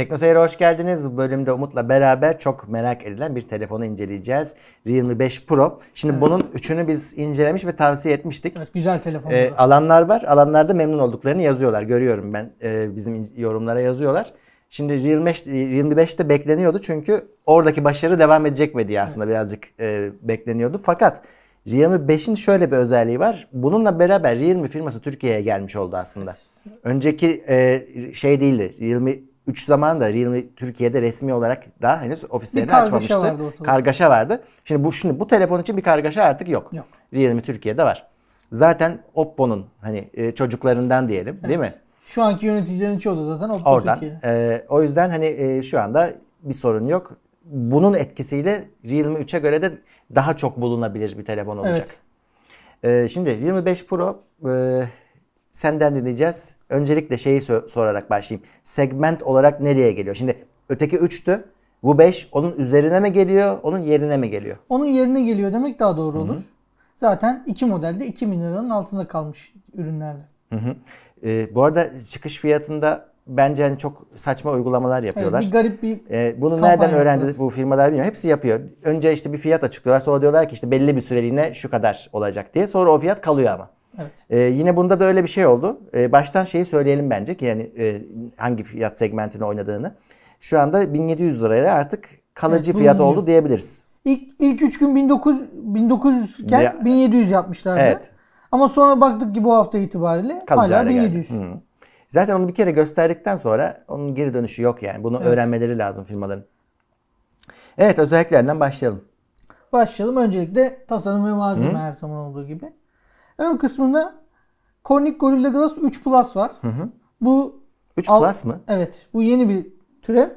Teknoseyir'e hoş geldiniz. Bu bölümde Umut'la beraber çok merak edilen bir telefonu inceleyeceğiz. Realme 5 Pro. Şimdi evet. bunun üçünü biz incelemiş ve tavsiye etmiştik. Evet güzel telefon. Ee, alanlar var. Alanlarda memnun olduklarını yazıyorlar. Görüyorum ben e, bizim yorumlara yazıyorlar. Şimdi Realme 5 de bekleniyordu çünkü oradaki başarı devam edecek mi diye aslında evet. birazcık e, bekleniyordu. Fakat Realme 5'in şöyle bir özelliği var. Bununla beraber Realme firması Türkiye'ye gelmiş oldu aslında. Evet. Önceki e, şey değildi. Realme 3 zaman da Realme Türkiye'de resmi olarak daha henüz ofislerini bir açmamıştı. Vardı kargaşa vardı. Şimdi bu şimdi bu telefon için bir kargaşa artık yok. yok. Realme Türkiye'de var. Zaten Oppo'nun hani e, çocuklarından diyelim evet. değil mi? Şu anki yöneticilerin çoğu da zaten Oppo Oradan. Türkiye'de. E, o yüzden hani e, şu anda bir sorun yok. Bunun etkisiyle Realme 3'e göre de daha çok bulunabilir bir telefon olacak. Evet. E, şimdi 25 Pro e, senden dinleyeceğiz. Öncelikle şeyi sorarak başlayayım. Segment olarak nereye geliyor? Şimdi öteki 3'tü. Bu 5 onun üzerine mi geliyor, onun yerine mi geliyor? Onun yerine geliyor demek daha doğru olur. Hı-hı. Zaten iki modelde 2000 liranın altında kalmış ürünlerle. Hı ee, bu arada çıkış fiyatında bence hani çok saçma uygulamalar yapıyorlar. Evet, bir garip bir e, Bunu nereden öğrendi bu firmalar bilmiyorum. Hepsi yapıyor. Önce işte bir fiyat açıklıyorlar. Sonra diyorlar ki işte belli bir süreliğine şu kadar olacak diye. Sonra o fiyat kalıyor ama. Evet. Ee, yine bunda da öyle bir şey oldu. Ee, baştan şeyi söyleyelim bence ki yani e, hangi fiyat segmentini oynadığını. Şu anda 1700 liraya artık kalıcı evet, fiyat oldu diyebiliriz. İlk ilk 3 gün 1900 1900 iken ya, 1700 yapmışlardı. Evet. Ama sonra baktık ki bu hafta itibariyle Kalıcı hala 1700. Hı. Zaten onu bir kere gösterdikten sonra onun geri dönüşü yok yani. Bunu evet. öğrenmeleri lazım firmaların. Evet özelliklerinden başlayalım. Başlayalım. Öncelikle tasarım ve malzeme Hı. her zaman olduğu gibi. Ön kısmında Kornik Gorilla Glass 3 Plus var. Hı hı. Bu 3 Plus alt, mı? Evet. Bu yeni bir türe.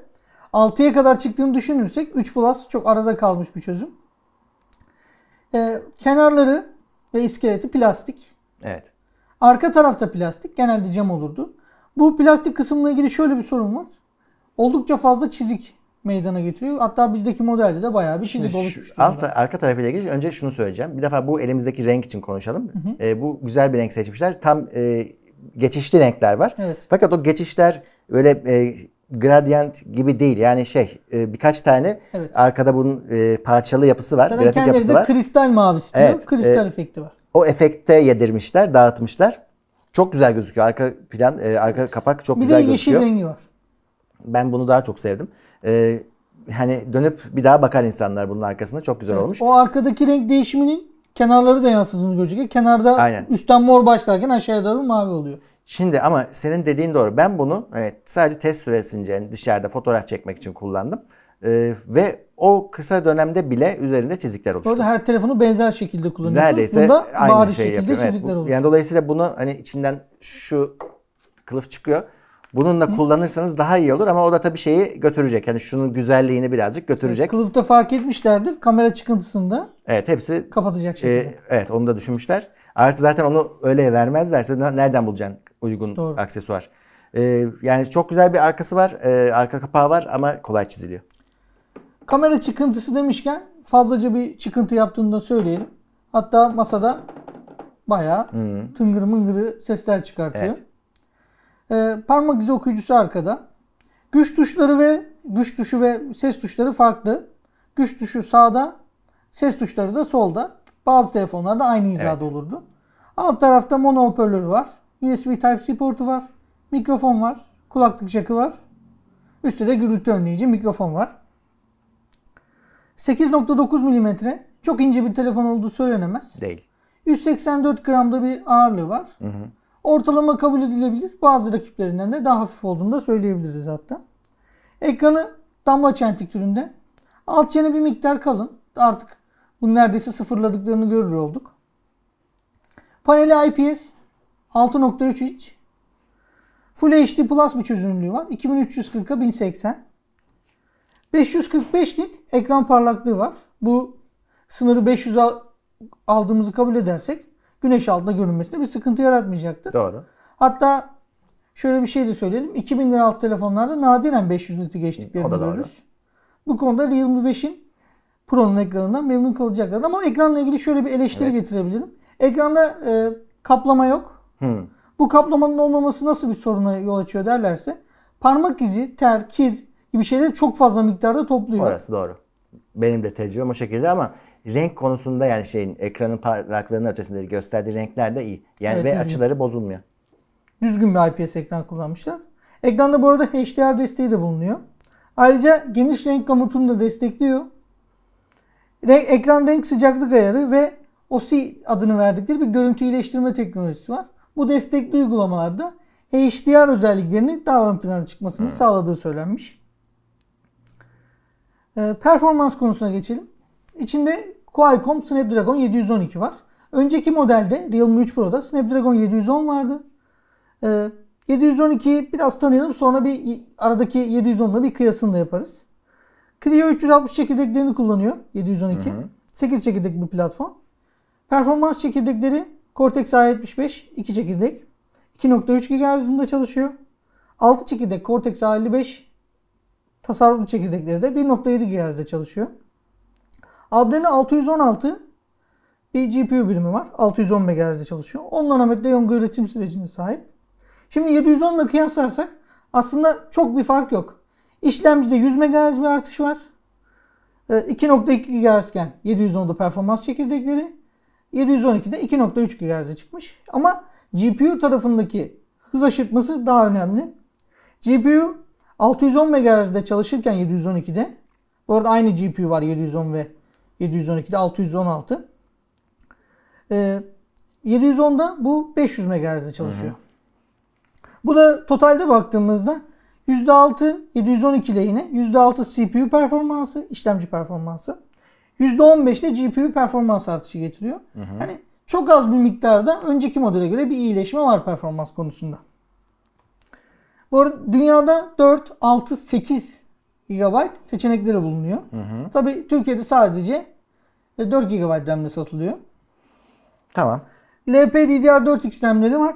6'ya kadar çıktığını düşünürsek 3 Plus çok arada kalmış bir çözüm. Ee, kenarları ve iskeleti plastik. Evet. Arka tarafta plastik. Genelde cam olurdu. Bu plastik kısımla ilgili şöyle bir sorun var. Oldukça fazla çizik meydana getiriyor. Hatta bizdeki modelde de bayağı bir çizik oluşmuş. Alt, arka tarafıyla ilgili önce şunu söyleyeceğim. Bir defa bu elimizdeki renk için konuşalım. Hı hı. E, bu güzel bir renk seçmişler. Tam e, geçişli renkler var. Evet. Fakat o geçişler öyle e, gradient gibi değil. Yani şey e, birkaç tane evet. arkada bunun e, parçalı yapısı var. Zaten grafik yapısı var. kristal mavisi diyor. Evet. E, kristal e, efekti var. O efekte yedirmişler, dağıtmışlar. Çok güzel gözüküyor. Arka plan, e, arka kapak çok bir güzel gözüküyor. Bir de yeşil gözüküyor. rengi var. Ben bunu daha çok sevdim. Ee, hani dönüp bir daha bakar insanlar bunun arkasında. Çok güzel evet, olmuş. O arkadaki renk değişiminin kenarları da yansıdığını görecek. E, kenarda Aynen. üstten mor başlarken aşağıya doğru mavi oluyor. Şimdi ama senin dediğin doğru. Ben bunu evet, sadece test süresince dışarıda fotoğraf çekmek için kullandım. Ee, ve o kısa dönemde bile üzerinde çizikler oluştu. Orada her telefonu benzer şekilde kullanıyorsun. Neredeyse Bunda aynı bariz şekilde yapıyorum. çizikler evet, bu, Yani dolayısıyla bunu hani içinden şu kılıf çıkıyor. Bununla Hı. kullanırsanız daha iyi olur ama o da tabii şeyi götürecek. yani şunun güzelliğini birazcık götürecek. Kılıfta fark etmişlerdir kamera çıkıntısında. Evet hepsi. Kapatacak e, şekilde. E, evet onu da düşünmüşler. Artı zaten onu öyle vermezlerse nereden bulacaksın uygun Doğru. aksesuar? E, yani çok güzel bir arkası var. E, arka kapağı var ama kolay çiziliyor. Kamera çıkıntısı demişken fazlaca bir çıkıntı yaptığını da söyleyelim. Hatta masada bayağı hmm. tıngır mıngırı sesler çıkartıyor. Evet. Ee, parmak izi okuyucusu arkada. Güç tuşları ve güç tuşu ve ses tuşları farklı. Güç tuşu sağda, ses tuşları da solda. Bazı telefonlarda aynı hizada evet. olurdu. Alt tarafta mono hoparlörü var. USB Type-C portu var. Mikrofon var. Kulaklık jackı var. Üstte de gürültü önleyici mikrofon var. 8.9 mm çok ince bir telefon olduğu söylenemez. Değil. 184 gramda bir ağırlığı var. Hı hı. Ortalama kabul edilebilir. Bazı rakiplerinden de daha hafif olduğunu da söyleyebiliriz hatta. Ekranı damla çentik türünde. Alt çene bir miktar kalın. Artık bunu neredeyse sıfırladıklarını görür olduk. Paneli IPS 6.3 inç. Full HD Plus bir çözünürlüğü var. 2340'a 1080. 545 nit ekran parlaklığı var. Bu sınırı 500 aldığımızı kabul edersek güneş altında görünmesine bir sıkıntı yaratmayacaktır. Doğru. Hatta şöyle bir şey de söyleyelim. 2000 lira alt telefonlarda nadiren 500 niti geçtiklerini görüyoruz. Bu konuda Realme 5'in Pro'nun ekranından memnun kalacaklar. Ama ekranla ilgili şöyle bir eleştiri evet. getirebilirim. Ekranda e, kaplama yok. Hmm. Bu kaplamanın olmaması nasıl bir soruna yol açıyor derlerse parmak izi, ter, kir gibi şeyleri çok fazla miktarda topluyor. Orası doğru. Benim de tecrübem o şekilde ama renk konusunda yani şeyin ekranın parlaklığının ötesinde gösterdiği renkler de iyi. Yani evet, ve düzgün. açıları bozulmuyor. Düzgün bir IPS ekran kullanmışlar. Ekranda bu arada HDR desteği de bulunuyor. Ayrıca geniş renk gamutunu da destekliyor. Re ekran renk sıcaklık ayarı ve OSI adını verdikleri bir görüntü iyileştirme teknolojisi var. Bu destekli uygulamalarda HDR özelliklerinin daha ön plana çıkmasını hmm. sağladığı söylenmiş. Ee, performans konusuna geçelim. İçinde Qualcomm Snapdragon 712 var. Önceki modelde Realme 3 Pro'da Snapdragon 710 vardı. Ee, 712'yi biraz tanıyalım sonra bir aradaki 710'la bir kıyasını da yaparız. Clio 360 çekirdeklerini kullanıyor 712. Hı hı. 8 çekirdek bu platform. Performans çekirdekleri Cortex A75 2 çekirdek. 2.3 GHz'ında çalışıyor. 6 çekirdek Cortex A55 tasarruflu çekirdekleri de 1.7 GHz'de çalışıyor. Adreno 616 bir GPU birimi var. 610 MHz'de çalışıyor. 10 nanometre Yonga üretim sürecine sahip. Şimdi 710 ile kıyaslarsak aslında çok bir fark yok. İşlemcide 100 MHz bir artış var. 2.2 GHz iken 710'da performans çekirdekleri 712'de 2.3 GHz'e çıkmış. Ama GPU tarafındaki hız aşırtması daha önemli. GPU 610 MHz'de çalışırken 712'de bu arada aynı GPU var 710 ve 712'de 616. E, 710'da bu 500 MHz'de çalışıyor. Hı hı. Bu da totalde baktığımızda %6 712 ile yine %6 CPU performansı, işlemci performansı. %15 de GPU performans artışı getiriyor. Hı hı. Yani çok az bir miktarda önceki modele göre bir iyileşme var performans konusunda. Bu arada dünyada 4, 6, 8 GB seçenekleri bulunuyor. Hı hı. Tabii Türkiye'de sadece 4 GB RAM'le satılıyor. Tamam. LPDDR4X RAM'leri var.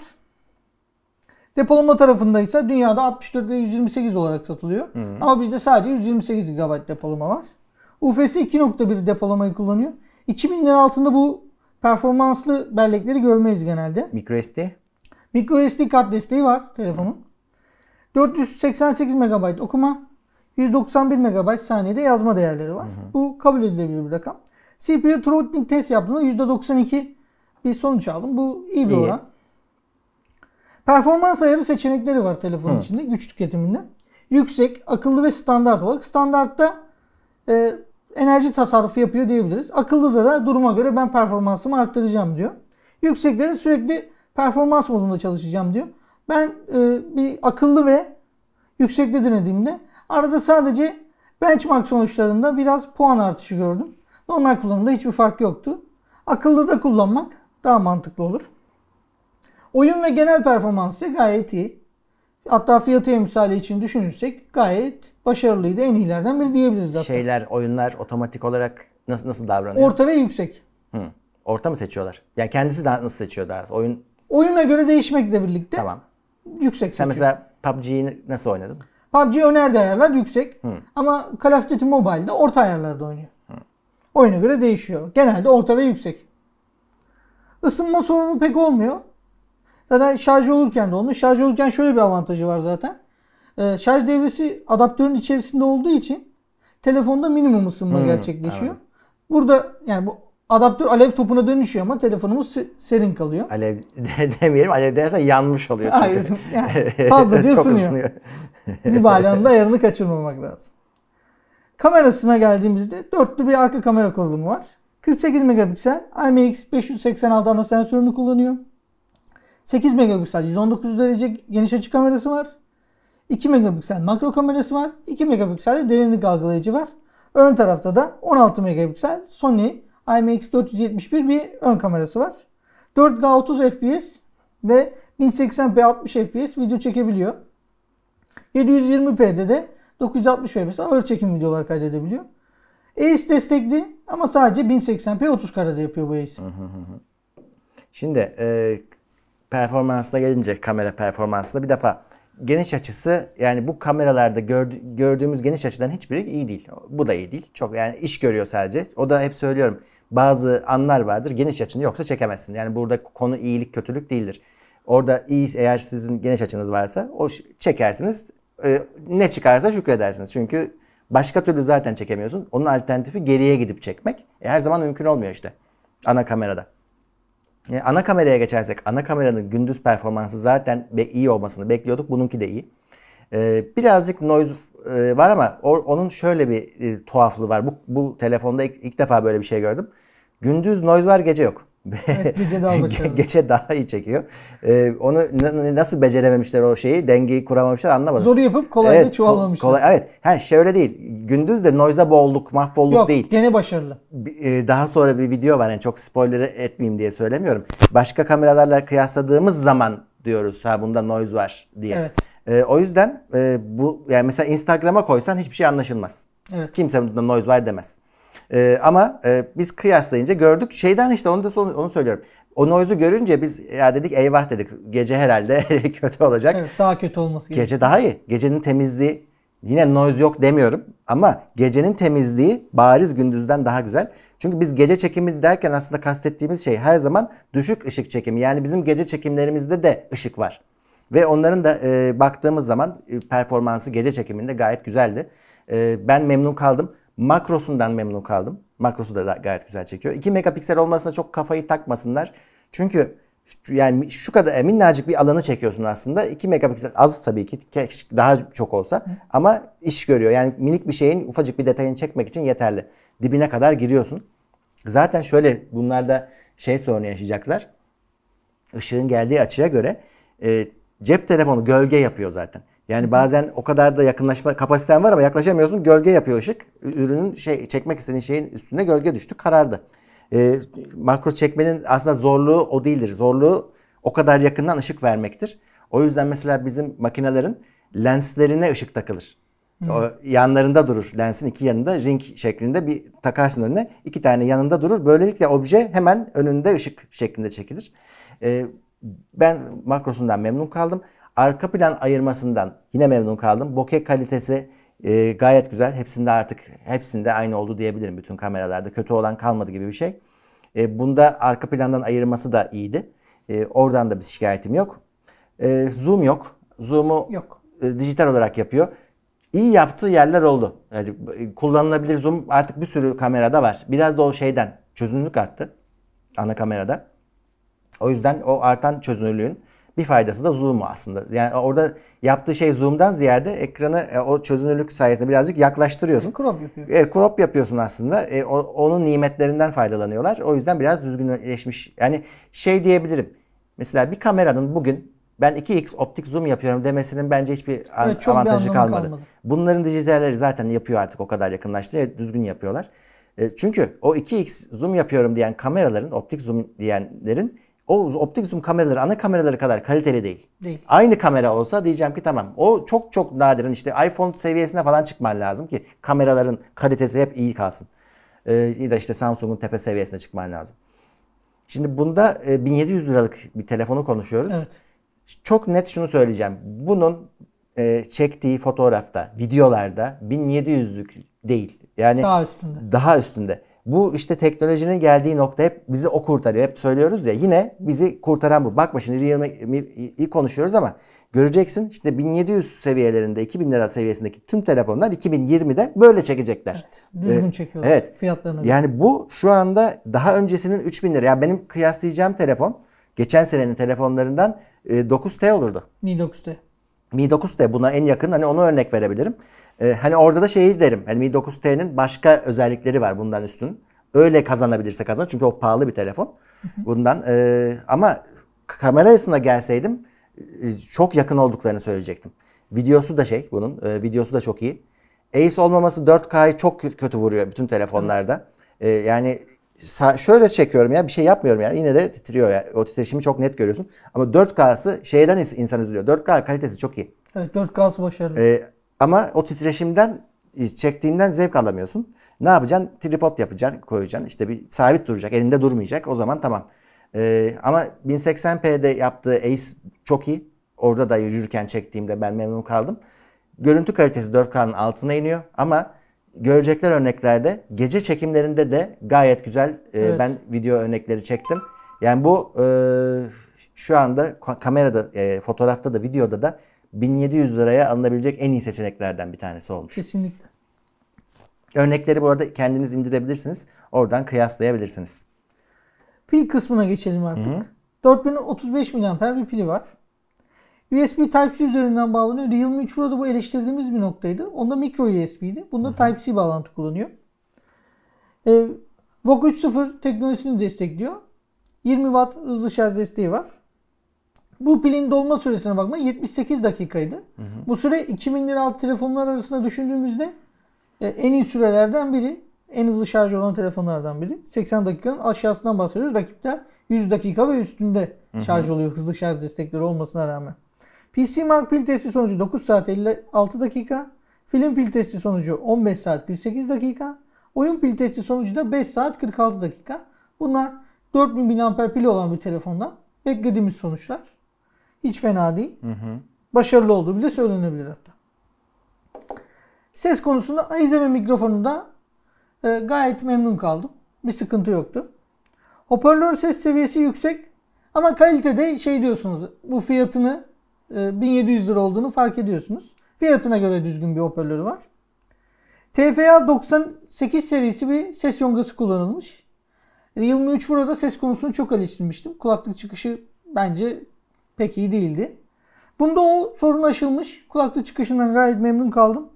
Depolama tarafında ise dünyada 64 ve 128 olarak satılıyor. Hı hı. Ama bizde sadece 128 GB depolama var. UFS 2.1 depolamayı kullanıyor. 2000'lerin altında bu performanslı bellekleri görmeyiz genelde. MicroSD? MicroSD kart desteği var telefonun. 488 MB okuma, 191 MB saniyede yazma değerleri var. Hı hı. Bu kabul edilebilir bir rakam. CPU throttling test yaptığımda %92 bir sonuç aldım. Bu iyi bir iyi. oran. Performans ayarı seçenekleri var telefonun hı. içinde güç tüketiminde. Yüksek, akıllı ve standart olarak. Standartta e, enerji tasarrufu yapıyor diyebiliriz. Akıllıda da duruma göre ben performansımı arttıracağım diyor. Yükseklerde sürekli performans modunda çalışacağım diyor. Ben e, bir akıllı ve yüksekte denediğimde Arada sadece benchmark sonuçlarında biraz puan artışı gördüm. Normal kullanımda hiçbir fark yoktu. Akıllı da kullanmak daha mantıklı olur. Oyun ve genel performansı gayet iyi. Hatta fiyatı emsali için düşünürsek gayet başarılıydı. En iyilerden biri diyebiliriz zaten. Şeyler, oyunlar otomatik olarak nasıl nasıl davranıyor? Orta ve yüksek. Hı. Orta mı seçiyorlar? Yani kendisi daha nasıl seçiyor daha? Oyun Oyuna göre değişmekle birlikte. Tamam. Yüksek Sen seçiyor. mesela PUBG'yi nasıl oynadın? PUBG ön ayarlar yüksek. Hı. Ama Call of Duty Mobile'da orta ayarlarda oynuyor. Hı. Oyuna göre değişiyor. Genelde orta ve yüksek. Isınma sorunu pek olmuyor. Zaten şarj olurken de olmuyor. Şarj olurken şöyle bir avantajı var zaten. Ee, şarj devresi adaptörün içerisinde olduğu için telefonda minimum ısınma hmm, gerçekleşiyor. Evet. Burada yani bu adaptör alev topuna dönüşüyor ama telefonumuz serin kalıyor. Alev demeyelim alev dersen yanmış oluyor çünkü. Hayır, yani fazlaca Çok ısınıyor. ısınıyor. Mübalağanın da ayarını kaçırmamak lazım. Kamerasına geldiğimizde dörtlü bir arka kamera kurulumu var. 48 megapiksel IMX 586 ana sensörünü kullanıyor. 8 megapiksel 119 derece geniş açı kamerası var. 2 megapiksel makro kamerası var. 2 megapiksel de derinlik algılayıcı var. Ön tarafta da 16 megapiksel Sony IMX471 bir ön kamerası var. 4K 30 FPS ve 1080p 60 FPS video çekebiliyor. 720p'de de 960 fps ağır çekim videolar kaydedebiliyor. ACE destekli ama sadece 1080p 30 karede yapıyor bu ACE. Şimdi e, performansına gelince kamera performansına bir defa geniş açısı yani bu kameralarda gördüğümüz geniş açıdan hiçbiri iyi değil. Bu da iyi değil. Çok yani iş görüyor sadece. O da hep söylüyorum bazı anlar vardır. Geniş açını yoksa çekemezsin. Yani burada konu iyilik kötülük değildir. Orada iyi eğer sizin geniş açınız varsa o çekersiniz. E, ne çıkarsa şükredersiniz. Çünkü başka türlü zaten çekemiyorsun. Onun alternatifi geriye gidip çekmek. E, her zaman mümkün olmuyor işte. Ana kamerada. Yani e, ana kameraya geçersek ana kameranın gündüz performansı zaten iyi olmasını bekliyorduk. Bununki de iyi. Ee, birazcık noise ee, var ama o, onun şöyle bir e, tuhaflığı var. Bu, bu telefonda ilk, ilk defa böyle bir şey gördüm. Gündüz noise var gece yok. evet, gece daha başarılı. gece daha iyi çekiyor. Ee, onu nasıl becerememişler o şeyi, dengeyi kuramamışlar anlamadım. Zoru yapıp kolayda evet, çuvallamışlar. Kolay, evet. Ha şöyle değil. Gündüz de noise'da boğulduk, mahvolduk Yok, değil. Yok, gene başarılı. Ee, daha sonra bir video var. Yani çok spoiler etmeyeyim diye söylemiyorum. Başka kameralarla kıyasladığımız zaman diyoruz ha bunda noise var diye. Evet. E, o yüzden e, bu yani mesela Instagram'a koysan hiçbir şey anlaşılmaz. Evet. Kimse bunda noise var demez. E, ama e, biz kıyaslayınca gördük şeyden işte onu da son, onu söylüyorum. O noise'u görünce biz ya dedik eyvah dedik gece herhalde kötü olacak. Evet daha kötü olması gerekiyor. Gece daha iyi. Gecenin temizliği yine noise yok demiyorum ama gecenin temizliği bariz gündüzden daha güzel. Çünkü biz gece çekimi derken aslında kastettiğimiz şey her zaman düşük ışık çekimi. Yani bizim gece çekimlerimizde de ışık var. Ve onların da e, baktığımız zaman e, performansı gece çekiminde gayet güzeldi. E, ben memnun kaldım. Makrosundan memnun kaldım. Makrosu da, da gayet güzel çekiyor. 2 megapiksel olmasına çok kafayı takmasınlar. Çünkü yani şu kadar e, minnacık bir alanı çekiyorsun aslında. 2 megapiksel az tabii ki daha çok olsa ama iş görüyor. Yani minik bir şeyin ufacık bir detayını çekmek için yeterli. Dibine kadar giriyorsun. Zaten şöyle bunlarda şey sorunu yaşayacaklar. Işığın geldiği açıya göre e, Cep telefonu gölge yapıyor zaten. Yani bazen o kadar da yakınlaşma kapasiten var ama yaklaşamıyorsun. Gölge yapıyor ışık. Ürünün şey çekmek istediğin şeyin üstüne gölge düştü, karardı. E, makro çekmenin aslında zorluğu o değildir. Zorluğu o kadar yakından ışık vermektir. O yüzden mesela bizim makinelerin lenslerine ışık takılır. Hmm. O yanlarında durur. Lensin iki yanında ring şeklinde bir takarsın önüne. iki tane yanında durur. Böylelikle obje hemen önünde ışık şeklinde çekilir. E, ben makrosundan memnun kaldım. Arka plan ayırmasından yine memnun kaldım. Bokeh kalitesi e, gayet güzel. Hepsinde artık hepsinde aynı oldu diyebilirim bütün kameralarda. Kötü olan kalmadı gibi bir şey. E, bunda arka plandan ayırması da iyiydi. E, oradan da bir şikayetim yok. E, zoom yok. Zoom'u yok. E, dijital olarak yapıyor. İyi yaptığı yerler oldu. Yani e, kullanılabilir zoom artık bir sürü kamerada var. Biraz da o şeyden çözünürlük arttı ana kamerada. O yüzden o artan çözünürlüğün bir faydası da zoom'u aslında. Yani orada yaptığı şey zoom'dan ziyade ekranı e, o çözünürlük sayesinde birazcık yaklaştırıyorsun. Crop yapıyorsun. E, crop yapıyorsun aslında. E, o, onun nimetlerinden faydalanıyorlar. O yüzden biraz düzgünleşmiş. Yani şey diyebilirim. Mesela bir kameranın bugün ben 2x optik zoom yapıyorum demesinin bence hiçbir evet, avantajı bir kalmadı. kalmadı. Bunların dijitalleri zaten yapıyor artık o kadar yakınlaştı. Düzgün yapıyorlar. E, çünkü o 2x zoom yapıyorum diyen kameraların, optik zoom diyenlerin o optik zoom kameraları ana kameraları kadar kaliteli değil. Değil. Aynı kamera olsa diyeceğim ki tamam. O çok çok nadiren işte iPhone seviyesine falan çıkman lazım ki kameraların kalitesi hep iyi kalsın. Ee, ya da işte Samsung'un tepe seviyesine çıkman lazım. Şimdi bunda 1700 e, liralık bir telefonu konuşuyoruz. Evet. Çok net şunu söyleyeceğim. Bunun e, çektiği fotoğrafta, videolarda 1700'lük değil. Yani daha üstünde. Daha üstünde. Bu işte teknolojinin geldiği nokta hep bizi o kurtarıyor. Hep söylüyoruz ya yine bizi kurtaran bu. Bakma şimdi 20 iyi konuşuyoruz ama göreceksin işte 1700 seviyelerinde 2000 lira seviyesindeki tüm telefonlar 2020'de böyle çekecekler. Evet, düzgün ee, çekiyorlar evet. fiyatlarını. Yani bu şu anda daha öncesinin 3000 lira. Yani benim kıyaslayacağım telefon geçen senenin telefonlarından 9T e, olurdu. Ni 9T. Mi 9T buna en yakın hani onu örnek verebilirim. Ee, hani orada da şeyi derim. Hani Mi 9T'nin başka özellikleri var bundan üstün. Öyle kazanabilirse kazanır. Çünkü o pahalı bir telefon. Bundan ee, e, ama kamera açısına gelseydim çok yakın olduklarını söyleyecektim. Videosu da şey bunun. E, videosu da çok iyi. Ace olmaması 4K'yı çok kötü vuruyor bütün telefonlarda. E, yani şöyle çekiyorum ya bir şey yapmıyorum yani yine de titriyor ya O titreşimi çok net görüyorsun. Ama 4K'sı şeyden insan üzülüyor. 4K kalitesi çok iyi. Evet 4K'sı başarılı. Ee, ama o titreşimden çektiğinden zevk alamıyorsun. Ne yapacaksın? Tripod yapacaksın, koyacaksın. İşte bir sabit duracak, elinde durmayacak. O zaman tamam. Ee, ama 1080p'de yaptığı Ace çok iyi. Orada da yürürken çektiğimde ben memnun kaldım. Görüntü kalitesi 4K'nın altına iniyor ama görecekler örneklerde gece çekimlerinde de gayet güzel e, evet. ben video örnekleri çektim. Yani bu e, şu anda kamerada, e, fotoğrafta da videoda da 1700 liraya alınabilecek en iyi seçeneklerden bir tanesi olmuş. Kesinlikle. Örnekleri bu arada kendiniz indirebilirsiniz. Oradan kıyaslayabilirsiniz. Pil kısmına geçelim artık. Hı-hı. 4035 mAh bir pili var. USB Type-C üzerinden bağlanıyor. Realme 3 Pro'da bu eleştirdiğimiz bir noktaydı. Onda micro USB'di. Bunda Type-C bağlantı kullanıyor. E, ee, VOG 3.0 teknolojisini destekliyor. 20 Watt hızlı şarj desteği var. Bu pilin dolma süresine bakma 78 dakikaydı. Hı hı. Bu süre 2000 lira alt telefonlar arasında düşündüğümüzde e, en iyi sürelerden biri. En hızlı şarj olan telefonlardan biri. 80 dakikanın aşağısından bahsediyoruz. Rakipler 100 dakika ve üstünde hı hı. şarj oluyor hızlı şarj destekleri olmasına rağmen. PC Mark pil testi sonucu 9 saat 56 dakika, film pil testi sonucu 15 saat 48 dakika, oyun pil testi sonucu da 5 saat 46 dakika. Bunlar 4000 mAh pil olan bir telefonda beklediğimiz sonuçlar. Hiç fena değil. Hı hı. Başarılı olduğu bile söylenebilir hatta. Ses konusunda izleme mikrofonunda e, gayet memnun kaldım. Bir sıkıntı yoktu. Hoparlör ses seviyesi yüksek ama kalitede şey diyorsunuz bu fiyatını 1700 ee, lira olduğunu fark ediyorsunuz. Fiyatına göre düzgün bir hoparlörü var. TFA 98 serisi bir ses yongası kullanılmış. 3 burada ses konusunu çok eleştirmiştim. Kulaklık çıkışı bence pek iyi değildi. Bunda o sorun aşılmış. Kulaklık çıkışından gayet memnun kaldım.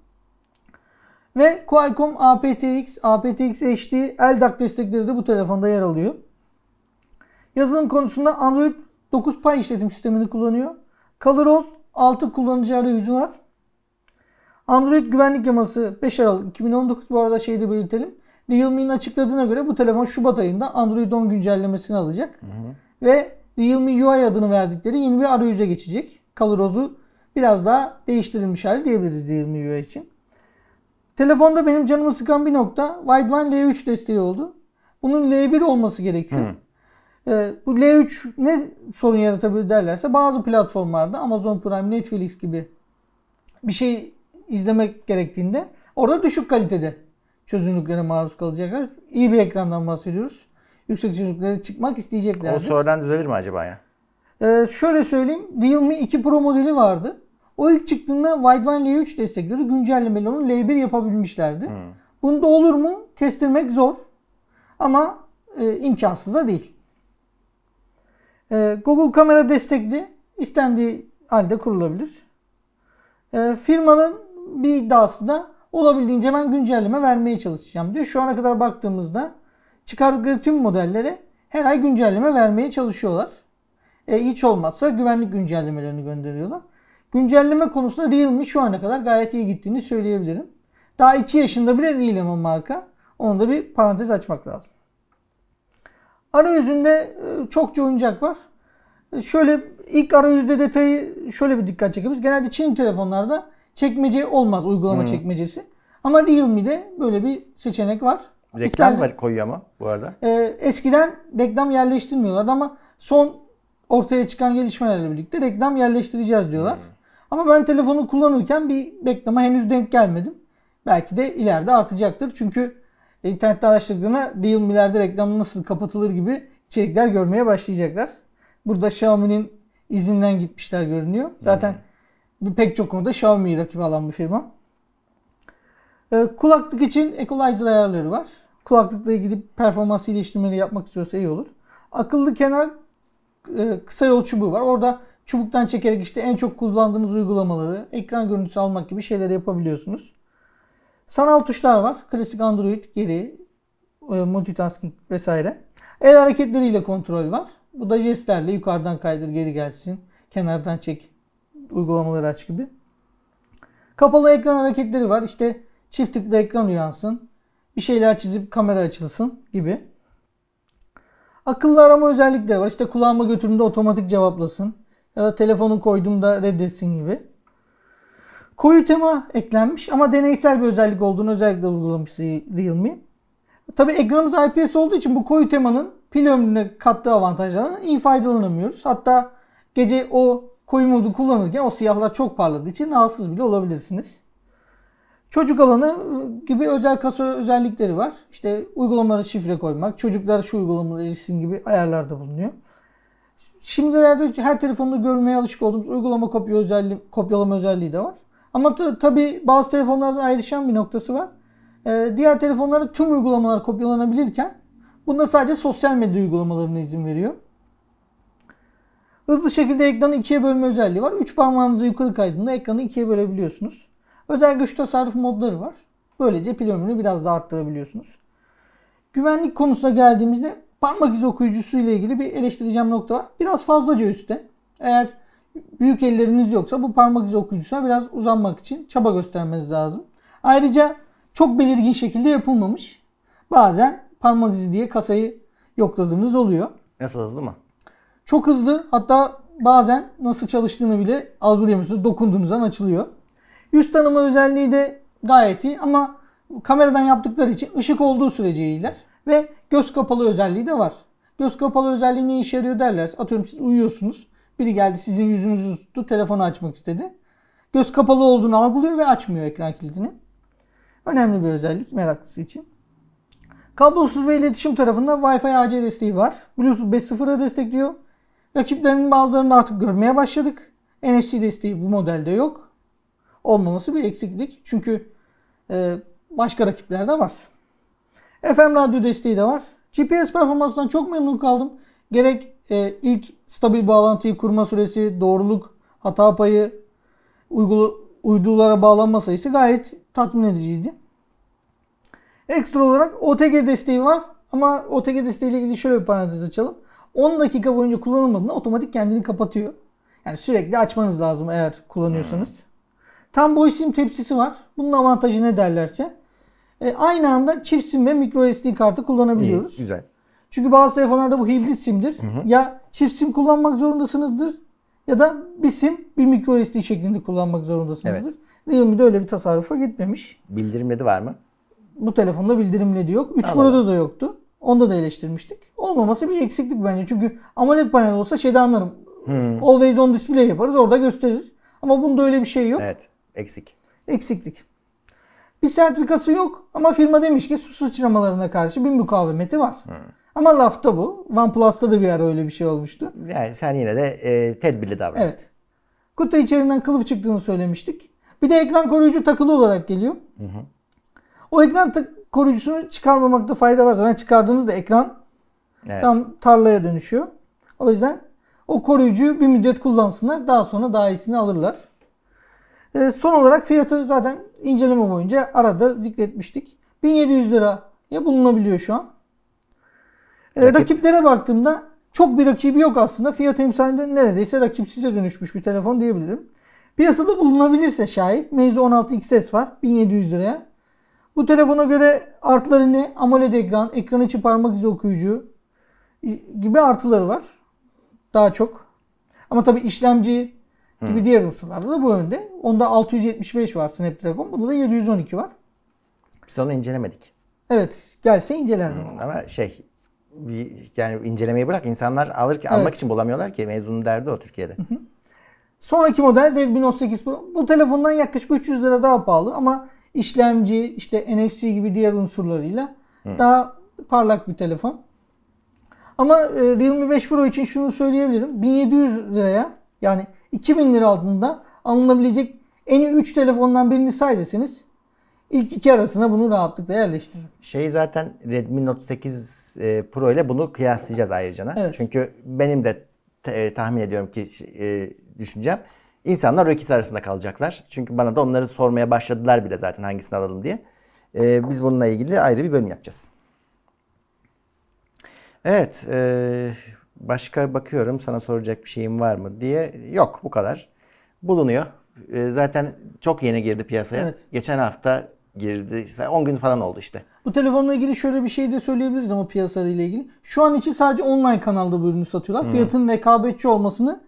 Ve Qualcomm aptX, aptX HD, LDAC destekleri de bu telefonda yer alıyor. Yazılım konusunda Android 9 Pie işletim sistemini kullanıyor. ColorOS 6 kullanıcı arayüzü var. Android güvenlik yaması 5 Aralık 2019 bu arada şeyi de belirtelim. Realme'nin açıkladığına göre bu telefon Şubat ayında Android 10 güncellemesini alacak. Hı hı. Ve Realme UI adını verdikleri yeni bir arayüze geçecek. ColorOS'u biraz daha değiştirilmiş hali diyebiliriz Realme UI için. Telefonda benim canımı sıkan bir nokta Widevine L3 desteği oldu. Bunun L1 olması gerekiyor. Hı. E, bu L3 ne sorun yaratabilir derlerse bazı platformlarda Amazon Prime, Netflix gibi bir şey izlemek gerektiğinde orada düşük kalitede çözünürlüklere maruz kalacaklar. İyi bir ekrandan bahsediyoruz. Yüksek çözünürlüklere çıkmak isteyecekler. O sonradan düzelir mi acaba ya? Ee, şöyle söyleyeyim. Realme 2 Pro modeli vardı. O ilk çıktığında Widevine L3 destekliyordu. Güncellemeli onu L1 yapabilmişlerdi. Hmm. Bunda olur mu? Kestirmek zor. Ama e, imkansız da değil. Ee, Google kamera destekli. İstendiği halde kurulabilir. Ee, firmanın bir iddiası da olabildiğince ben güncelleme vermeye çalışacağım diyor. Şu ana kadar baktığımızda çıkardıkları tüm modellere her ay güncelleme vermeye çalışıyorlar. E, hiç olmazsa güvenlik güncellemelerini gönderiyorlar. Güncelleme konusunda Realme şu ana kadar gayet iyi gittiğini söyleyebilirim. Daha 2 yaşında bile değil ama marka. Onu da bir parantez açmak lazım. Arayüzünde e, çokça oyuncak var. E, şöyle ilk arayüzde detayı şöyle bir dikkat çekiyoruz. Genelde Çin telefonlarda çekmece olmaz uygulama hmm. çekmecesi. Ama Realme'de böyle bir seçenek var. Reklam İsterdim. var koyuyor ama bu arada. Ee, eskiden reklam yerleştirmiyorlardı ama son ortaya çıkan gelişmelerle birlikte reklam yerleştireceğiz diyorlar. Hmm. Ama ben telefonu kullanırken bir reklama henüz denk gelmedim. Belki de ileride artacaktır. Çünkü internette araştırdığına Realme'lerde reklamı nasıl kapatılır gibi içerikler görmeye başlayacaklar. Burada Xiaomi'nin izinden gitmişler görünüyor. Zaten hmm. pek çok konuda Xiaomi'yi rakip alan bir firma. Ee, kulaklık için equalizer ayarları var. Kulaklıkla gidip performans iyileştirmeleri yapmak istiyorsa iyi olur. Akıllı kenar e, kısa yol çubuğu var. Orada çubuktan çekerek işte en çok kullandığınız uygulamaları, ekran görüntüsü almak gibi şeyleri yapabiliyorsunuz. Sanal tuşlar var. Klasik Android, geri, e, multitasking vesaire. El hareketleriyle kontrol var. Bu da jestlerle yukarıdan kaydır geri gelsin. Kenardan çek uygulamaları aç gibi. Kapalı ekran hareketleri var. İşte çift tıkla ekran uyansın. Bir şeyler çizip kamera açılsın gibi. Akıllı arama özellikleri var. İşte kulağıma götürümde otomatik cevaplasın. Ya da telefonu koyduğumda reddetsin gibi. Koyu tema eklenmiş ama deneysel bir özellik olduğunu özellikle vurgulamış Realme. Tabi ekranımız IPS olduğu için bu koyu temanın pil ömrüne kattığı avantajlardan iyi faydalanamıyoruz. Hatta gece o koyu modu kullanırken o siyahlar çok parladığı için rahatsız bile olabilirsiniz. Çocuk alanı ıı, gibi özel kasa özellikleri var. İşte uygulamalara şifre koymak, çocuklar şu uygulamalara erişsin gibi ayarlarda bulunuyor. Şimdilerde her telefonda görmeye alışık olduğumuz uygulama kopya özelliği, kopyalama özelliği de var. Ama t- tabii bazı telefonlardan ayrışan bir noktası var. Ee, diğer telefonlarda tüm uygulamalar kopyalanabilirken bunda sadece sosyal medya uygulamalarına izin veriyor. Hızlı şekilde ekranı ikiye bölme özelliği var. Üç parmağınızı yukarı kaydığında ekranı ikiye bölebiliyorsunuz. Özel güç tasarruf modları var. Böylece pil ömrünü biraz daha arttırabiliyorsunuz. Güvenlik konusuna geldiğimizde parmak izi okuyucusu ile ilgili bir eleştireceğim nokta var. Biraz fazlaca üstte. Eğer büyük elleriniz yoksa bu parmak izi okuyucusuna biraz uzanmak için çaba göstermeniz lazım. Ayrıca çok belirgin şekilde yapılmamış. Bazen parmak izi diye kasayı yokladığınız oluyor. Nasıl hızlı mı? Çok hızlı hatta bazen nasıl çalıştığını bile algılayamıyorsunuz. Dokunduğunuz an açılıyor. Yüz tanıma özelliği de gayet iyi ama kameradan yaptıkları için ışık olduğu sürece iyiler. Ve göz kapalı özelliği de var. Göz kapalı özelliği ne işe yarıyor derler. Atıyorum siz uyuyorsunuz. Biri geldi sizin yüzünüzü tuttu telefonu açmak istedi. Göz kapalı olduğunu algılıyor ve açmıyor ekran kilidini. Önemli bir özellik meraklısı için. Kablosuz ve iletişim tarafında Wi-Fi AC desteği var. Bluetooth 5.0'da destekliyor. Rakiplerinin bazılarını artık görmeye başladık. NFC desteği bu modelde yok. Olmaması bir eksiklik. Çünkü e, başka rakiplerde var. FM radyo desteği de var. GPS performansından çok memnun kaldım. Gerek e, ilk stabil bağlantıyı kurma süresi, doğruluk, hata payı, uygula, uydulara bağlanma sayısı gayet tatmin ediciydi. Ekstra olarak OTG desteği var ama OTG desteği ile ilgili şöyle bir parantez açalım. 10 dakika boyunca kullanılmadığında otomatik kendini kapatıyor. Yani sürekli açmanız lazım eğer kullanıyorsanız. Hmm. Tam boy sim tepsisi var. Bunun avantajı ne derlerse. E, aynı anda çift sim ve micro SD kartı kullanabiliyoruz. İyi, güzel. Çünkü bazı telefonlarda bu hibrit simdir. Hı hı. Ya çift sim kullanmak zorundasınızdır ya da bir sim bir micro SD şeklinde kullanmak zorundasınızdır. Evet. Realme öyle bir tasarrufa gitmemiş. Bildirim Bildirimledi var mı? Bu telefonda bildirim bildirimledi yok. 3 tamam. Pro'da da yoktu. Onda da eleştirmiştik. Olmaması bir eksiklik bence. Çünkü AMOLED panel olsa şeyde anlarım. Hmm. Always on display yaparız. Orada gösterir. Ama bunda öyle bir şey yok. Evet. Eksik. Eksiklik. Bir sertifikası yok ama firma demiş ki su sıçramalarına karşı bir mukavemeti var. Hmm. Ama lafta bu. OnePlus'ta da bir ara öyle bir şey olmuştu. Yani sen yine de e, tedbirli davran. Evet. Kutu içerinden kılıf çıktığını söylemiştik. Bir de ekran koruyucu takılı olarak geliyor. Hı hı. O ekran koruyucusunu çıkarmamakta fayda var. Zaten çıkardığınızda ekran evet. tam tarlaya dönüşüyor. O yüzden o koruyucuyu bir müddet kullansınlar. Daha sonra daha iyisini alırlar. E, son olarak fiyatı zaten inceleme boyunca arada zikretmiştik. 1700 lira ya bulunabiliyor şu an. E, rakip... Rakiplere baktığımda çok bir rakibi yok aslında. Fiyat emsalinde neredeyse rakipsize dönüşmüş bir telefon diyebilirim. Piyasada bulunabilirse şayet Meizu 16 XS var 1700 liraya. Bu telefona göre artları ne? AMOLED ekran, ekran içi parmak izi okuyucu gibi artıları var. Daha çok. Ama tabi işlemci gibi hmm. diğer unsurlarda da bu önde. Onda 675 var Snapdragon. Bunda da 712 var. Biz onu incelemedik. Evet. Gelse incelerdim. Hmm, ama şey yani incelemeyi bırak insanlar alır ki evet. almak için bulamıyorlar ki mezunun derdi o Türkiye'de. Hı hı. Sonraki model Redmi Note 8 Pro. Bu telefondan yaklaşık 300 lira daha pahalı ama işlemci işte NFC gibi diğer unsurlarıyla hı. daha parlak bir telefon. Ama e, Realme 5 Pro için şunu söyleyebilirim. 1700 liraya yani 2000 lira altında alınabilecek en iyi 3 telefondan birini say deseniz İlk iki arasına bunu rahatlıkla yerleştiririm. Şey zaten Redmi Note 8 e, Pro ile bunu kıyaslayacağız ayrıca. Evet. Çünkü benim de e, tahmin ediyorum ki e, düşüneceğim. İnsanlar o ikisi arasında kalacaklar. Çünkü bana da onları sormaya başladılar bile zaten hangisini alalım diye. biz bununla ilgili ayrı bir bölüm yapacağız. Evet. başka bakıyorum sana soracak bir şeyim var mı diye. Yok bu kadar. Bulunuyor. zaten çok yeni girdi piyasaya. Evet. Geçen hafta girdi. 10 gün falan oldu işte. Bu telefonla ilgili şöyle bir şey de söyleyebiliriz ama piyasa ile ilgili. Şu an için sadece online kanalda bu ürünü satıyorlar. Hmm. Fiyatın rekabetçi olmasını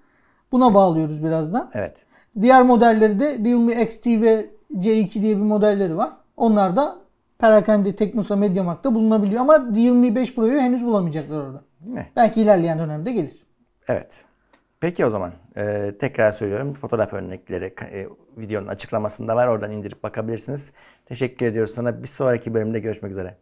buna bağlıyoruz birazdan. Evet. Diğer modelleri de Realme XT ve C2 diye bir modelleri var. Onlar da perakende Teknosa Mediamarkt'ta bulunabiliyor ama Realme 5 Pro'yu henüz bulamayacaklar orada. Ne? Belki ilerleyen dönemde gelir. Evet. Peki o zaman e, tekrar söylüyorum fotoğraf örnekleri e, videonun açıklamasında var oradan indirip bakabilirsiniz. Teşekkür ediyoruz sana. Bir sonraki bölümde görüşmek üzere.